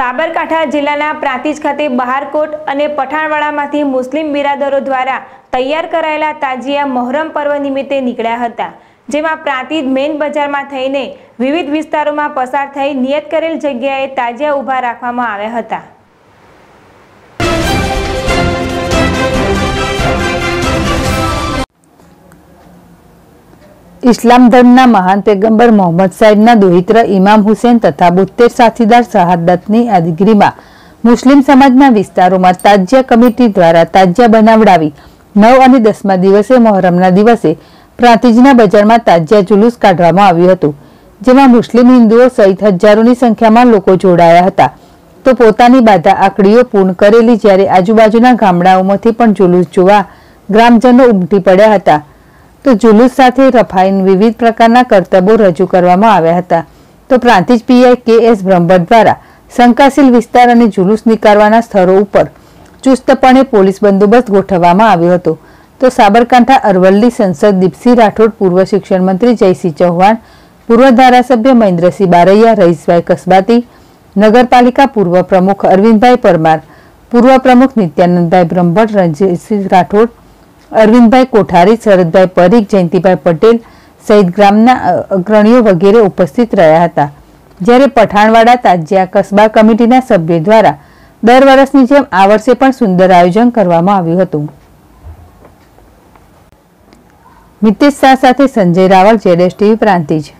સાબરકાંઠા જિલ્લાના પ્રાંતિજ ખાતે બહારકોટ અને પઠાણવાડામાંથી મુસ્લિમ બિરાદરો દ્વારા તૈયાર કરાયેલા તાજિયા મોહરમ પર્વ નિમિત્તે નીકળ્યા હતા જેમાં પ્રાંતિજ મેઇન બજારમાં થઈને વિવિધ વિસ્તારોમાં પસાર થઈ નિયત કરેલ જગ્યાએ તાજિયા ઊભા રાખવામાં આવ્યા હતા ઇસ્લામ ધર્મના મહાન પેગંબર મોહમ્મદ સાહેબના દોહિત્ર ઇમામ હુસેન તથા બોતેર સાથીદાર શહાદતની યાદગીરીમાં મુસ્લિમ સમાજના વિસ્તારોમાં તાજિયા કમિટી દ્વારા તાજ્યા બનાવડાવી નવ અને દસમા દિવસે મોહરમના દિવસે પ્રાંતિજના બજારમાં તાજ્યા જુલુસ કાઢવામાં આવ્યું હતું જેમાં મુસ્લિમ હિન્દુઓ સહિત હજારોની સંખ્યામાં લોકો જોડાયા હતા તો પોતાની બાધા આકડીઓ પૂર્ણ કરેલી જ્યારે આજુબાજુના ગામડાઓમાંથી પણ જુલુસ જોવા ગ્રામજનો ઉમટી પડ્યા હતા તો જુલુસ સાથે રફાઈન વિવિધ પ્રકારના કરતબો રજૂ કરવામાં આવ્યા હતા તો Prantij PI K S Brahmbhatt દ્વારા શંકાશીલ વિસ્તાર અને જુલુસ નીકાળવાના સ્થળો ઉપર ચુસ્તપણે પોલીસ બંદોબસ્ત ગોઠવવામાં આવ્યો હતો તો સાબરકાંઠા અરવલ્લી સંસદ દીપસિંહ રાઠોડ પૂર્વ શિક્ષણ મંત્રી જયસિંહ ચૌહાણ પૂર્વ ધારાસભ્ય મહેન્દ્રસિંહ બારૈયા રહીશભાઈ કસબાતી નગરપાલિકા પૂર્વ પ્રમુખ અરવિંદભાઈ પરમાર પૂર્વ પ્રમુખ નિત્યાનંદભાઈ બ્રહ્મભટ્ટ રણજીતસિંહ રાઠોડ અરવિંદભાઈ કોઠારી શરદભાઈ પરીખ જયંતિભાઈ પટેલ સહિત ગ્રામના અગ્રણીઓ વગેરે ઉપસ્થિત રહ્યા હતા જ્યારે પઠાણવાડા તાજિયા કસ્બા કમિટીના સભ્યો દ્વારા દર વર્ષની જેમ આ વર્ષે પણ સુંદર આયોજન કરવામાં આવ્યું હતું મિતેશ શાહ સાથે સંજય રાવલ જેડેશ ટીવી પ્રાંતિજ